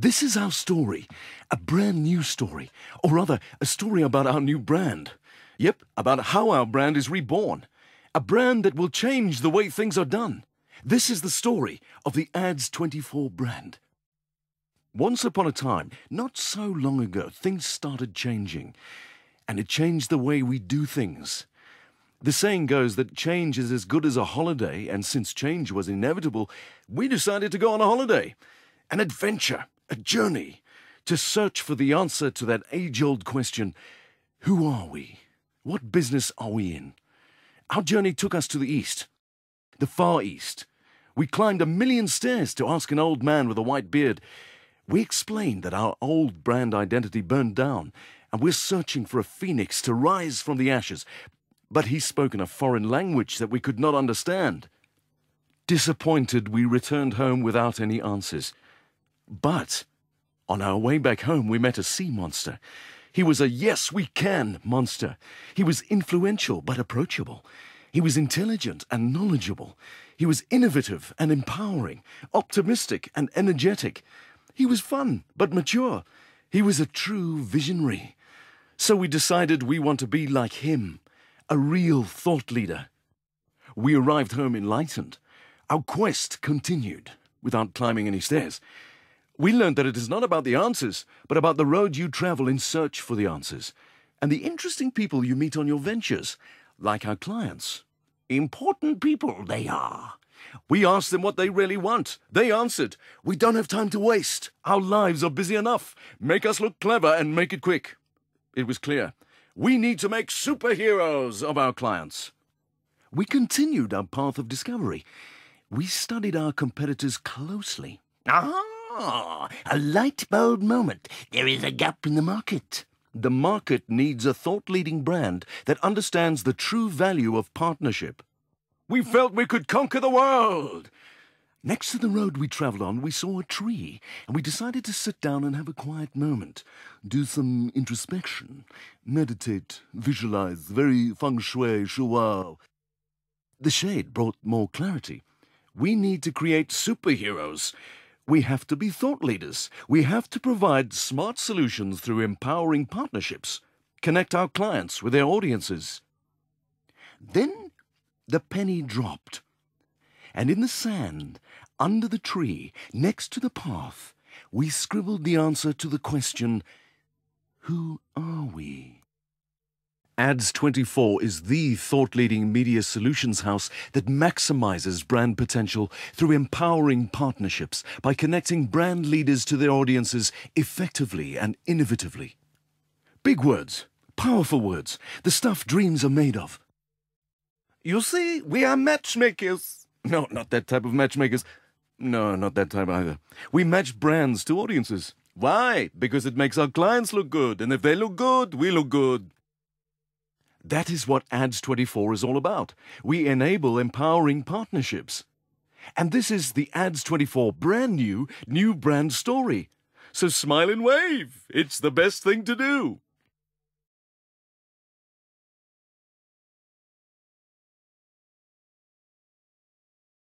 This is our story. A brand new story. Or rather, a story about our new brand. Yep, about how our brand is reborn. A brand that will change the way things are done. This is the story of the Ads24 brand. Once upon a time, not so long ago, things started changing. And it changed the way we do things. The saying goes that change is as good as a holiday, and since change was inevitable, we decided to go on a holiday, an adventure a journey to search for the answer to that age old question who are we? What business are we in? Our journey took us to the East, the Far East. We climbed a million stairs to ask an old man with a white beard. We explained that our old brand identity burned down and we're searching for a phoenix to rise from the ashes. But he spoke in a foreign language that we could not understand. Disappointed, we returned home without any answers. But on our way back home, we met a sea monster. He was a yes, we can monster. He was influential but approachable. He was intelligent and knowledgeable. He was innovative and empowering, optimistic and energetic. He was fun but mature. He was a true visionary. So we decided we want to be like him, a real thought leader. We arrived home enlightened. Our quest continued without climbing any stairs. We learned that it is not about the answers, but about the road you travel in search for the answers, and the interesting people you meet on your ventures, like our clients. Important people they are. We asked them what they really want. They answered, We don't have time to waste. Our lives are busy enough. Make us look clever and make it quick. It was clear. We need to make superheroes of our clients. We continued our path of discovery. We studied our competitors closely. Ah! Ah, a light bulb moment. There is a gap in the market. The market needs a thought-leading brand that understands the true value of partnership. We felt we could conquer the world. Next to the road we travelled on, we saw a tree, and we decided to sit down and have a quiet moment, do some introspection, meditate, visualize, very feng shui, shuao. The shade brought more clarity. We need to create superheroes. We have to be thought leaders. We have to provide smart solutions through empowering partnerships, connect our clients with their audiences. Then the penny dropped. And in the sand, under the tree, next to the path, we scribbled the answer to the question, Who are we? Ads24 is the thought leading media solutions house that maximizes brand potential through empowering partnerships by connecting brand leaders to their audiences effectively and innovatively. Big words, powerful words, the stuff dreams are made of. You see, we are matchmakers. No, not that type of matchmakers. No, not that type either. We match brands to audiences. Why? Because it makes our clients look good, and if they look good, we look good. That is what Ads24 is all about. We enable empowering partnerships. And this is the Ads24 brand new, new brand story. So smile and wave. It's the best thing to do.